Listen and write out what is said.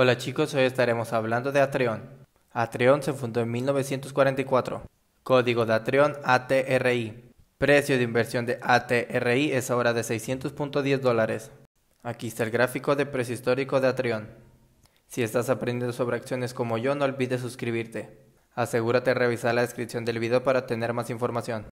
Hola chicos, hoy estaremos hablando de Atreon. Atreon se fundó en 1944. Código de Atreon ATRI. Precio de inversión de ATRI es ahora de 600.10 dólares. Aquí está el gráfico de precio histórico de Atreon. Si estás aprendiendo sobre acciones como yo, no olvides suscribirte. Asegúrate de revisar la descripción del video para tener más información.